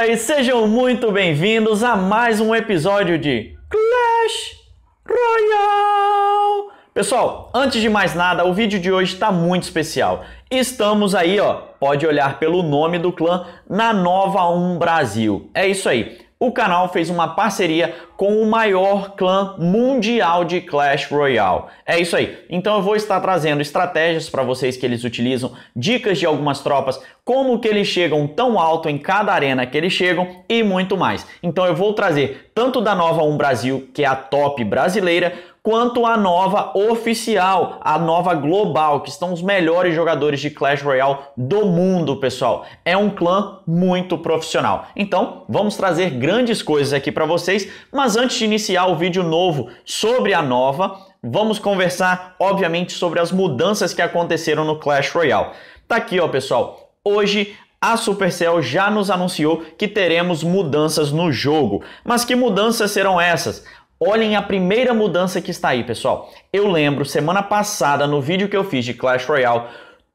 galera, sejam muito bem-vindos a mais um episódio de Clash Royale. Pessoal, antes de mais nada, o vídeo de hoje está muito especial. Estamos aí, ó, pode olhar pelo nome do clã, na Nova 1 Brasil. É isso aí o canal fez uma parceria com o maior clã mundial de Clash Royale. É isso aí. Então eu vou estar trazendo estratégias para vocês que eles utilizam, dicas de algumas tropas, como que eles chegam tão alto em cada arena que eles chegam e muito mais. Então eu vou trazer tanto da Nova 1 Brasil, que é a top brasileira, quanto a nova oficial, a nova global, que estão os melhores jogadores de Clash Royale do mundo, pessoal. É um clã muito profissional. Então, vamos trazer grandes coisas aqui para vocês, mas antes de iniciar o vídeo novo sobre a nova, vamos conversar, obviamente, sobre as mudanças que aconteceram no Clash Royale. Tá aqui, ó, pessoal. Hoje a Supercell já nos anunciou que teremos mudanças no jogo. Mas que mudanças serão essas? Olhem a primeira mudança que está aí, pessoal. Eu lembro, semana passada, no vídeo que eu fiz de Clash Royale,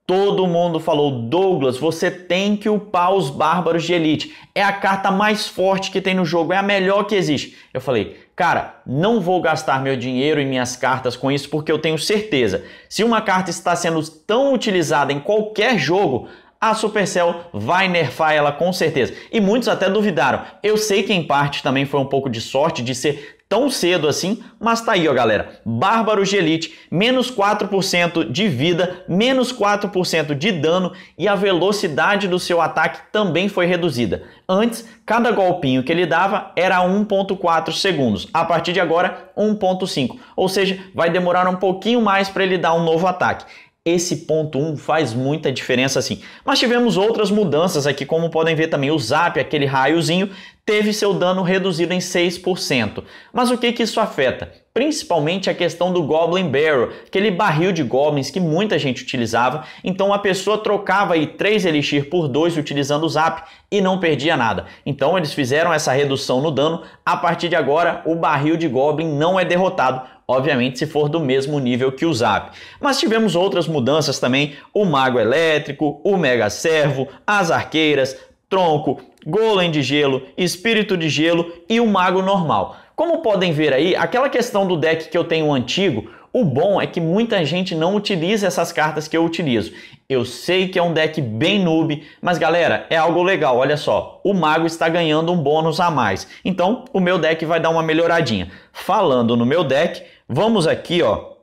todo mundo falou: Douglas, você tem que upar os Bárbaros de Elite. É a carta mais forte que tem no jogo, é a melhor que existe. Eu falei, cara, não vou gastar meu dinheiro e minhas cartas com isso porque eu tenho certeza. Se uma carta está sendo tão utilizada em qualquer jogo, a Supercell vai nerfar ela com certeza. E muitos até duvidaram. Eu sei que em parte também foi um pouco de sorte de ser tão cedo assim, mas tá aí, ó, galera. Bárbaro de Elite, menos 4% de vida, menos 4% de dano e a velocidade do seu ataque também foi reduzida. Antes, cada golpinho que ele dava era 1.4 segundos. A partir de agora, 1.5, ou seja, vai demorar um pouquinho mais para ele dar um novo ataque esse ponto 1 um faz muita diferença assim. Mas tivemos outras mudanças aqui, como podem ver também, o Zap, aquele raiozinho, teve seu dano reduzido em 6%. Mas o que, que isso afeta? Principalmente a questão do Goblin Barrel, aquele barril de goblins que muita gente utilizava, então a pessoa trocava aí 3 Elixir por 2 utilizando o Zap e não perdia nada. Então eles fizeram essa redução no dano, a partir de agora o barril de Goblin não é derrotado obviamente se for do mesmo nível que o Zap. Mas tivemos outras mudanças também, o Mago Elétrico, o Mega Servo, as Arqueiras, Tronco, Golem de Gelo, Espírito de Gelo e o Mago Normal. Como podem ver aí, aquela questão do deck que eu tenho antigo, o bom é que muita gente não utiliza essas cartas que eu utilizo. Eu sei que é um deck bem noob, mas galera, é algo legal, olha só. O mago está ganhando um bônus a mais, então o meu deck vai dar uma melhoradinha. Falando no meu deck, Vamos aqui, ó.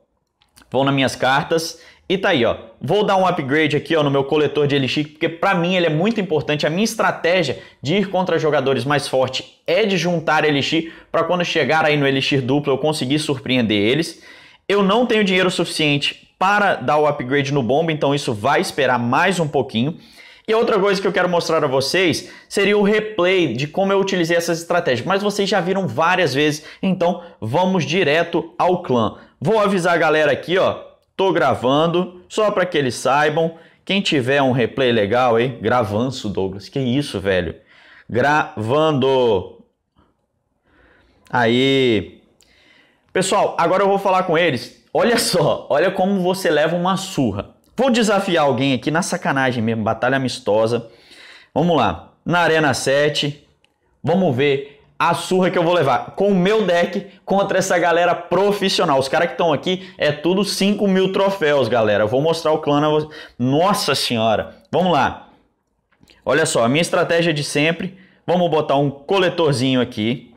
Vão nas minhas cartas e tá aí, ó. Vou dar um upgrade aqui, ó, no meu coletor de elixir, porque para mim ele é muito importante. A minha estratégia de ir contra jogadores mais fortes é de juntar elixir para quando chegar aí no elixir duplo eu conseguir surpreender eles. Eu não tenho dinheiro suficiente para dar o upgrade no bomba, então isso vai esperar mais um pouquinho. E outra coisa que eu quero mostrar a vocês seria o replay de como eu utilizei essas estratégias, mas vocês já viram várias vezes, então vamos direto ao clã. Vou avisar a galera aqui, ó, tô gravando, só para que eles saibam. Quem tiver um replay legal hein? gravanço, Douglas, que isso, velho? Gravando. Aí. Pessoal, agora eu vou falar com eles. Olha só, olha como você leva uma surra. Vou desafiar alguém aqui na sacanagem mesmo, batalha amistosa. Vamos lá, na Arena 7, vamos ver a surra que eu vou levar com o meu deck contra essa galera profissional. Os caras que estão aqui é tudo 5 mil troféus, galera. Eu vou mostrar o clã Nossa senhora, vamos lá. Olha só, a minha estratégia de sempre, vamos botar um coletorzinho aqui.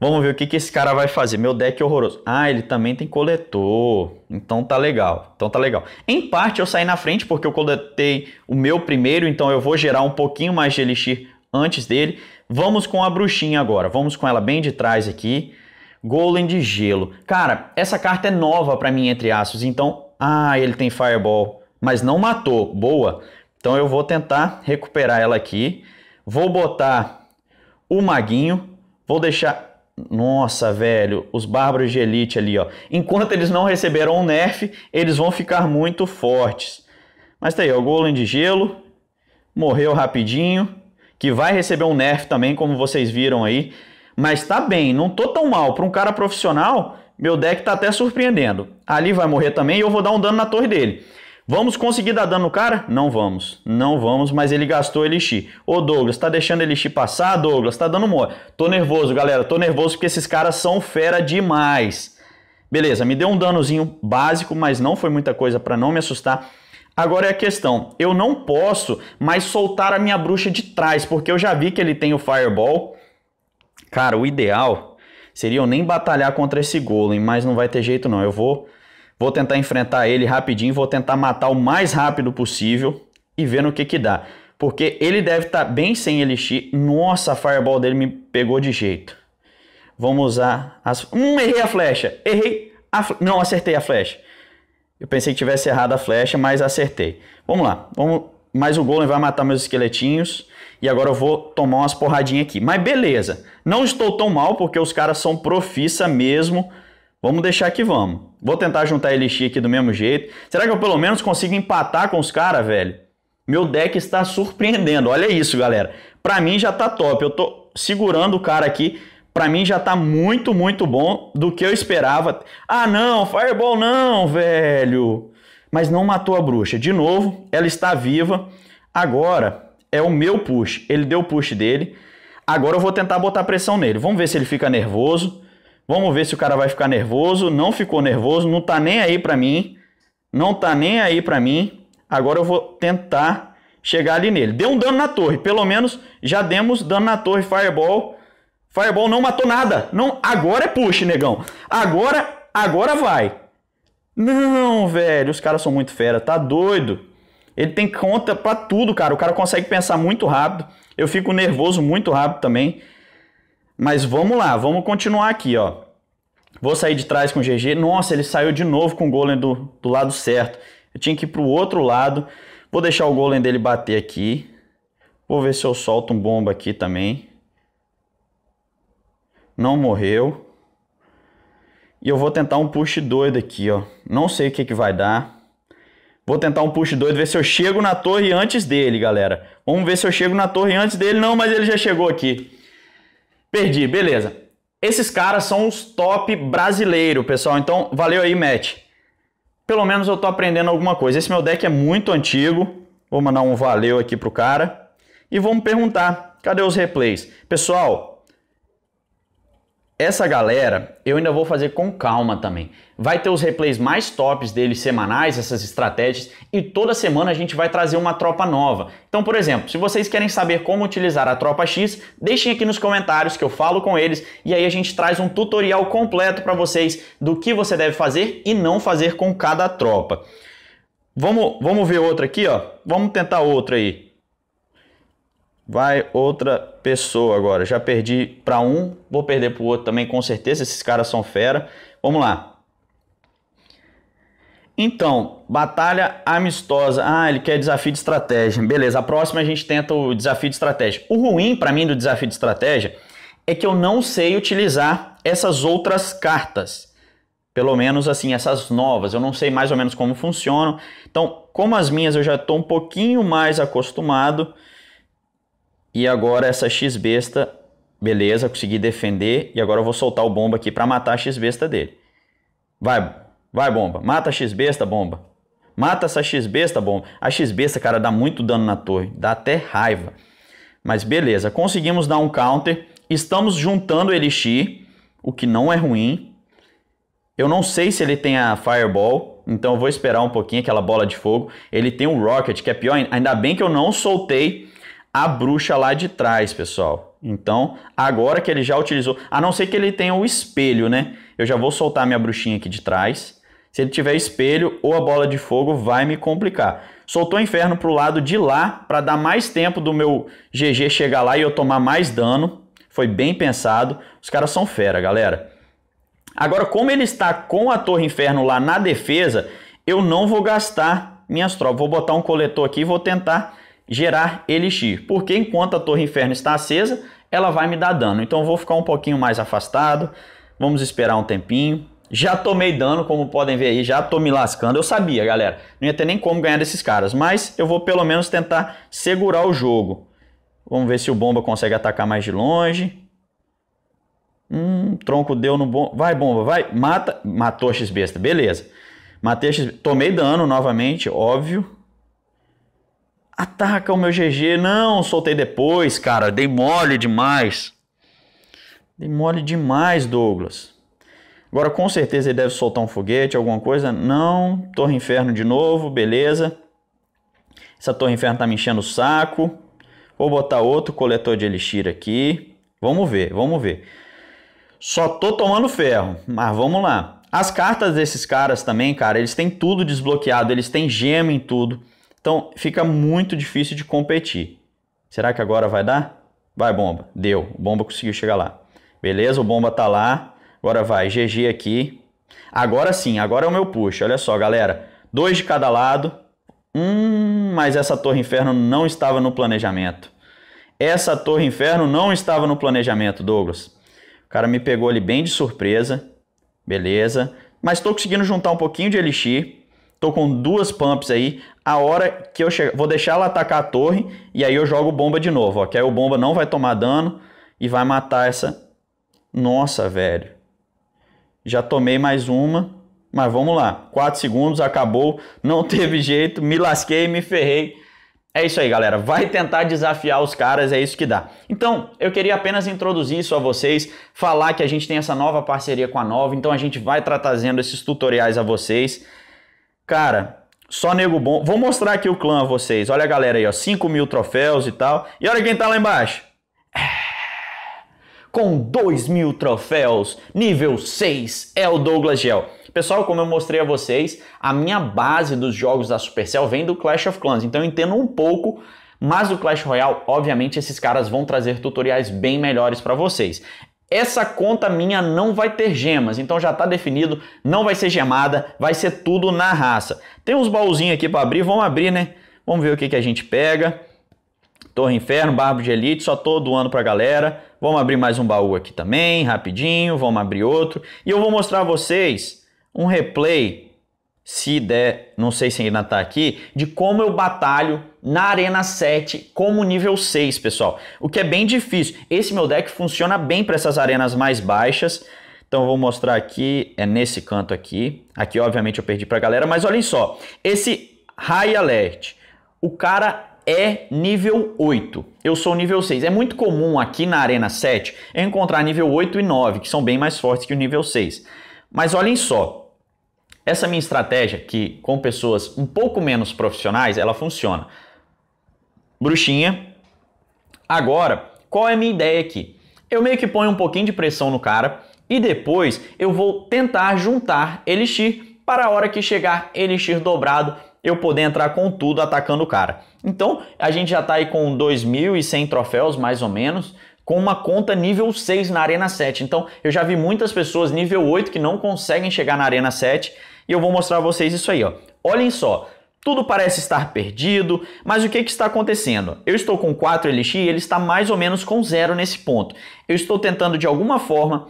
Vamos ver o que, que esse cara vai fazer. Meu deck é horroroso. Ah, ele também tem coletor. Então tá legal. Então tá legal. Em parte eu saí na frente porque eu coletei o meu primeiro, então eu vou gerar um pouquinho mais de elixir antes dele. Vamos com a bruxinha agora. Vamos com ela bem de trás aqui. Golem de gelo. Cara, essa carta é nova para mim entre aspas, então, ah, ele tem fireball, mas não matou. Boa. Então eu vou tentar recuperar ela aqui. Vou botar o maguinho. Vou deixar nossa, velho, os bárbaros de elite ali, ó. Enquanto eles não receberam um nerf, eles vão ficar muito fortes. Mas tá aí, ó, o Golem de Gelo morreu rapidinho, que vai receber um nerf também, como vocês viram aí. Mas tá bem, não tô tão mal. Para um cara profissional, meu deck tá até surpreendendo. Ali vai morrer também e eu vou dar um dano na torre dele. Vamos conseguir dar dano no cara? Não vamos. Não vamos, mas ele gastou Elixir. Ô Douglas, tá deixando Elixir passar, Douglas? Tá dando mole. Tô nervoso, galera. Tô nervoso porque esses caras são fera demais. Beleza, me deu um danozinho básico, mas não foi muita coisa para não me assustar. Agora é a questão, eu não posso mais soltar a minha bruxa de trás, porque eu já vi que ele tem o Fireball. Cara, o ideal seria eu nem batalhar contra esse golem, mas não vai ter jeito não. Eu vou Vou tentar enfrentar ele rapidinho, vou tentar matar o mais rápido possível e ver no que que dá. Porque ele deve estar tá bem sem elixir. Nossa, a fireball dele me pegou de jeito. Vamos usar as... Hum, errei a flecha. Errei a... Não, acertei a flecha. Eu pensei que tivesse errado a flecha, mas acertei. Vamos lá. Vamos... Mas o Golem vai matar meus esqueletinhos. E agora eu vou tomar umas porradinhas aqui. Mas beleza. Não estou tão mal, porque os caras são profissa mesmo. Vamos deixar que vamos. Vou tentar juntar Elixir aqui do mesmo jeito. Será que eu pelo menos consigo empatar com os caras, velho? Meu deck está surpreendendo. Olha isso, galera. Pra mim já tá top. Eu tô segurando o cara aqui. Pra mim já tá muito, muito bom do que eu esperava. Ah, não. Fireball não, velho. Mas não matou a bruxa. De novo, ela está viva. Agora é o meu push. Ele deu o push dele. Agora eu vou tentar botar pressão nele. Vamos ver se ele fica nervoso. Vamos ver se o cara vai ficar nervoso. Não ficou nervoso, não tá nem aí para mim. Não tá nem aí para mim. Agora eu vou tentar chegar ali nele. Deu um dano na torre, pelo menos já demos dano na torre Fireball. Fireball não matou nada. Não, agora é push, negão. Agora, agora vai. Não, velho, os caras são muito fera, tá doido. Ele tem conta para tudo, cara. O cara consegue pensar muito rápido. Eu fico nervoso muito rápido também. Mas vamos lá, vamos continuar aqui, ó. Vou sair de trás com o GG. Nossa, ele saiu de novo com o golem do, do lado certo. Eu tinha que ir pro outro lado. Vou deixar o golem dele bater aqui. Vou ver se eu solto um bomba aqui também. Não morreu. E eu vou tentar um push doido aqui, ó. Não sei o que, que vai dar. Vou tentar um push doido, ver se eu chego na torre antes dele, galera. Vamos ver se eu chego na torre antes dele. Não, mas ele já chegou aqui. Perdi, beleza. Esses caras são os top brasileiro, pessoal. Então, valeu aí, Matt. Pelo menos eu tô aprendendo alguma coisa. Esse meu deck é muito antigo. Vou mandar um valeu aqui pro cara. E vamos perguntar, cadê os replays? Pessoal, essa galera eu ainda vou fazer com calma também. Vai ter os replays mais tops deles semanais, essas estratégias, e toda semana a gente vai trazer uma tropa nova. Então, por exemplo, se vocês querem saber como utilizar a tropa X, deixem aqui nos comentários que eu falo com eles e aí a gente traz um tutorial completo para vocês do que você deve fazer e não fazer com cada tropa. Vamos, vamos ver outra aqui, ó. Vamos tentar outra aí. Vai outra pessoa agora. Já perdi para um, vou perder para o outro também, com certeza. Esses caras são fera. Vamos lá. Então, batalha amistosa. Ah, ele quer desafio de estratégia. Beleza, a próxima a gente tenta o desafio de estratégia. O ruim para mim do desafio de estratégia é que eu não sei utilizar essas outras cartas. Pelo menos assim, essas novas. Eu não sei mais ou menos como funcionam. Então, como as minhas eu já estou um pouquinho mais acostumado, e agora essa X-Besta, beleza, consegui defender. E agora eu vou soltar o bomba aqui para matar a X-Besta dele. Vai, vai bomba. Mata a X-Besta, bomba. Mata essa X-Besta, bomba. A X-Besta, cara, dá muito dano na torre. Dá até raiva. Mas beleza, conseguimos dar um counter. Estamos juntando o Elixir, o que não é ruim. Eu não sei se ele tem a Fireball, então eu vou esperar um pouquinho aquela bola de fogo. Ele tem o um Rocket, que é pior ainda. Ainda bem que eu não soltei a bruxa lá de trás, pessoal. Então, agora que ele já utilizou, a não ser que ele tenha o espelho, né? Eu já vou soltar minha bruxinha aqui de trás. Se ele tiver espelho ou a bola de fogo, vai me complicar. Soltou o inferno pro lado de lá para dar mais tempo do meu GG chegar lá e eu tomar mais dano. Foi bem pensado. Os caras são fera, galera. Agora, como ele está com a torre inferno lá na defesa, eu não vou gastar minhas tropas. Vou botar um coletor aqui e vou tentar gerar elixir, porque enquanto a torre inferno está acesa, ela vai me dar dano. Então eu vou ficar um pouquinho mais afastado, vamos esperar um tempinho. Já tomei dano, como podem ver aí, já tô me lascando. Eu sabia, galera, não ia ter nem como ganhar desses caras, mas eu vou pelo menos tentar segurar o jogo. Vamos ver se o Bomba consegue atacar mais de longe. Hum, tronco deu no bomba. Vai, bomba, vai. Mata. Matou X besta. Beleza. Matei X. Tomei dano novamente, óbvio ataca o meu GG. Não, soltei depois, cara. Dei mole demais. Dei mole demais, Douglas. Agora, com certeza, ele deve soltar um foguete, alguma coisa. Não, Torre Inferno de novo, beleza. Essa Torre Inferno tá me enchendo o saco. Vou botar outro coletor de elixir aqui. Vamos ver, vamos ver. Só tô tomando ferro, mas vamos lá. As cartas desses caras também, cara, eles têm tudo desbloqueado, eles têm gema em tudo. Então fica muito difícil de competir. Será que agora vai dar? Vai, bomba. Deu. O bomba conseguiu chegar lá. Beleza, o bomba tá lá. Agora vai, GG aqui. Agora sim, agora é o meu push. Olha só, galera. Dois de cada lado. Hum, mas essa torre inferno não estava no planejamento. Essa torre inferno não estava no planejamento, Douglas. O cara me pegou ali bem de surpresa. Beleza. Mas estou conseguindo juntar um pouquinho de elixir. Tô com duas pumps aí. A hora que eu chegar, vou deixar ela atacar a torre e aí eu jogo bomba de novo, ó. Que aí o bomba não vai tomar dano e vai matar essa. Nossa, velho. Já tomei mais uma, mas vamos lá. 4 segundos, acabou. Não teve jeito, me lasquei, me ferrei. É isso aí, galera. Vai tentar desafiar os caras, é isso que dá. Então, eu queria apenas introduzir isso a vocês, falar que a gente tem essa nova parceria com a Nova, então a gente vai trazendo esses tutoriais a vocês. Cara, só nego bom. Vou mostrar aqui o clã a vocês. Olha a galera aí, ó. 5 mil troféus e tal. E olha quem tá lá embaixo. É, com 2 mil troféus, nível 6, é o Douglas Gel. Pessoal, como eu mostrei a vocês, a minha base dos jogos da Supercell vem do Clash of Clans. Então eu entendo um pouco mas do Clash Royale, obviamente, esses caras vão trazer tutoriais bem melhores para vocês essa conta minha não vai ter gemas, então já está definido, não vai ser gemada, vai ser tudo na raça. Tem uns baúzinhos aqui para abrir, vamos abrir, né? Vamos ver o que, que a gente pega. Torre Inferno, Barbo de Elite, só tô doando pra galera. Vamos abrir mais um baú aqui também, rapidinho, vamos abrir outro. E eu vou mostrar a vocês um replay, se der, não sei se ainda tá aqui, de como eu batalho na Arena 7 como nível 6, pessoal. O que é bem difícil. Esse meu deck funciona bem para essas arenas mais baixas. Então eu vou mostrar aqui, é nesse canto aqui. Aqui obviamente eu perdi para a galera, mas olhem só. Esse High Alert, o cara é nível 8. Eu sou nível 6. É muito comum aqui na Arena 7 encontrar nível 8 e 9, que são bem mais fortes que o nível 6. Mas olhem só, essa minha estratégia, que com pessoas um pouco menos profissionais, ela funciona bruxinha. Agora, qual é a minha ideia aqui? Eu meio que ponho um pouquinho de pressão no cara e depois eu vou tentar juntar Elixir para a hora que chegar Elixir dobrado eu poder entrar com tudo atacando o cara. Então, a gente já está aí com 2.100 troféus, mais ou menos, com uma conta nível 6 na Arena 7. Então, eu já vi muitas pessoas nível 8 que não conseguem chegar na Arena 7, e eu vou mostrar a vocês isso aí, ó. Olhem só, tudo parece estar perdido, mas o que, que está acontecendo? Eu estou com 4 Elixir e ele está mais ou menos com zero nesse ponto. Eu estou tentando de alguma forma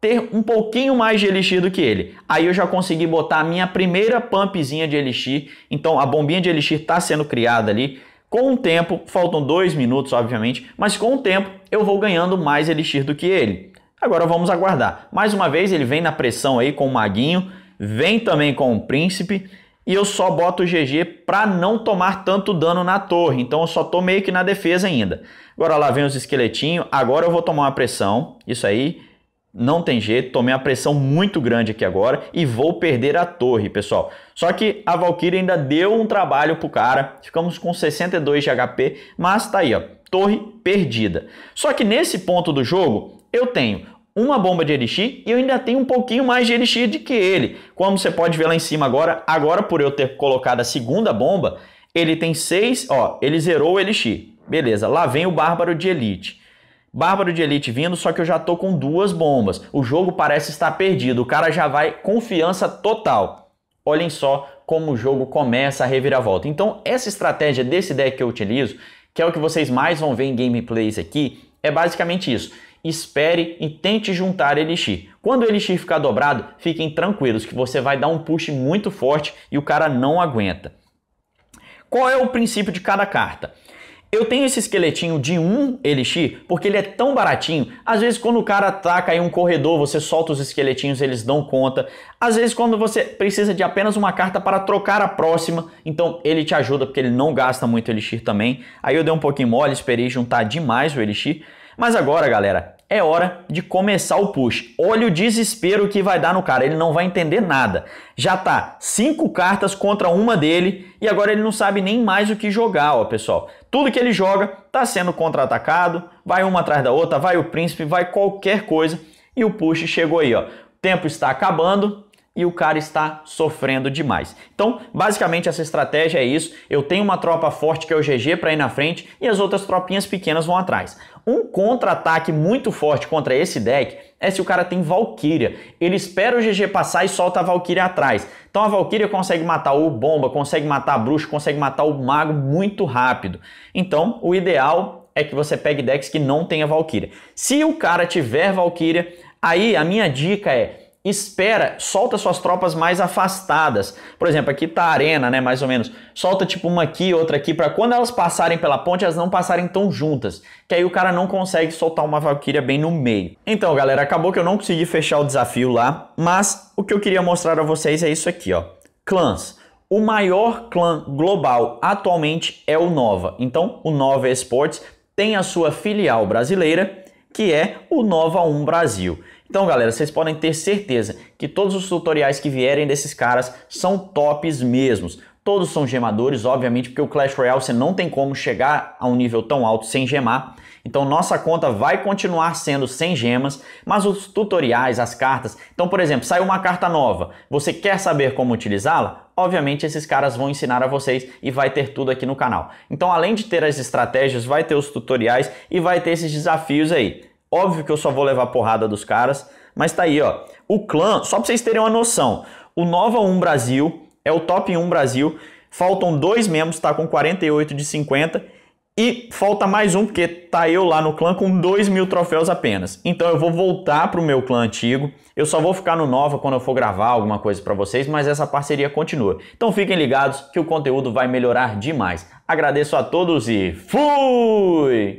ter um pouquinho mais de Elixir do que ele. Aí eu já consegui botar a minha primeira pumpzinha de Elixir, então a bombinha de Elixir está sendo criada ali. Com o tempo, faltam dois minutos, obviamente, mas com o tempo eu vou ganhando mais Elixir do que ele. Agora vamos aguardar. Mais uma vez, ele vem na pressão aí com o Maguinho, vem também com o Príncipe, e eu só boto o GG para não tomar tanto dano na torre. Então eu só tô meio que na defesa ainda. Agora lá vem os esqueletinhos, agora eu vou tomar uma pressão, isso aí, não tem jeito, tomei uma pressão muito grande aqui agora e vou perder a torre, pessoal. Só que a Valkyrie ainda deu um trabalho pro cara, ficamos com 62 de HP, mas tá aí, ó, torre perdida. Só que nesse ponto do jogo, eu tenho uma bomba de elixir e eu ainda tenho um pouquinho mais de elixir do que ele. Como você pode ver lá em cima agora, agora por eu ter colocado a segunda bomba, ele tem seis, ó, ele zerou o elixir. Beleza, lá vem o Bárbaro de Elite. Bárbaro de Elite vindo, só que eu já tô com duas bombas. O jogo parece estar perdido, o cara já vai confiança total. Olhem só como o jogo começa a reviravolta. Então, essa estratégia desse deck que eu utilizo, que é o que vocês mais vão ver em gameplays aqui, é basicamente isso espere e tente juntar elixir. Quando o elixir ficar dobrado, fiquem tranquilos que você vai dar um push muito forte e o cara não aguenta. Qual é o princípio de cada carta? Eu tenho esse esqueletinho de um elixir porque ele é tão baratinho. Às vezes, quando o cara ataca em um corredor, você solta os esqueletinhos, eles dão conta. Às vezes, quando você precisa de apenas uma carta para trocar a próxima, então ele te ajuda porque ele não gasta muito elixir também. Aí eu dei um pouquinho mole, esperei juntar demais o elixir. Mas agora, galera, é hora de começar o push. Olha o desespero que vai dar no cara, ele não vai entender nada. Já tá cinco cartas contra uma dele e agora ele não sabe nem mais o que jogar, ó, pessoal. Tudo que ele joga tá sendo contra-atacado, vai uma atrás da outra, vai o príncipe, vai qualquer coisa e o push chegou aí, ó. O tempo está acabando, e o cara está sofrendo demais. Então, basicamente, essa estratégia é isso. Eu tenho uma tropa forte que é o GG para ir na frente e as outras tropinhas pequenas vão atrás. Um contra-ataque muito forte contra esse deck é se o cara tem Valkyria. Ele espera o GG passar e solta a Valkyria atrás. Então a Valkyria consegue matar o Bomba, consegue matar a Bruxa, consegue matar o Mago muito rápido. Então, o ideal é que você pegue decks que não tenha Valkyria. Se o cara tiver Valkyria, aí a minha dica é espera, solta suas tropas mais afastadas. Por exemplo, aqui tá a arena, né, mais ou menos. Solta tipo uma aqui, outra aqui, para quando elas passarem pela ponte, elas não passarem tão juntas, que aí o cara não consegue soltar uma valquíria bem no meio. Então, galera, acabou que eu não consegui fechar o desafio lá, mas o que eu queria mostrar a vocês é isso aqui, ó. Clãs. O maior clã global atualmente é o Nova. Então, o Nova Esportes tem a sua filial brasileira que é o Nova 1 Brasil. Então, galera, vocês podem ter certeza que todos os tutoriais que vierem desses caras são tops mesmos. Todos são gemadores, obviamente, porque o Clash Royale você não tem como chegar a um nível tão alto sem gemar. Então nossa conta vai continuar sendo sem gemas, mas os tutoriais, as cartas. Então, por exemplo, saiu uma carta nova, você quer saber como utilizá-la? Obviamente esses caras vão ensinar a vocês e vai ter tudo aqui no canal. Então, além de ter as estratégias, vai ter os tutoriais e vai ter esses desafios aí. Óbvio que eu só vou levar porrada dos caras, mas tá aí, ó. O clã, só para vocês terem uma noção, o Nova 1 Brasil é o top 1 Brasil. Faltam dois membros, tá com 48 de 50 e falta mais um, porque tá eu lá no clã com 2 mil troféus apenas. Então eu vou voltar pro meu clã antigo. Eu só vou ficar no Nova quando eu for gravar alguma coisa para vocês, mas essa parceria continua. Então fiquem ligados que o conteúdo vai melhorar demais. Agradeço a todos e fui!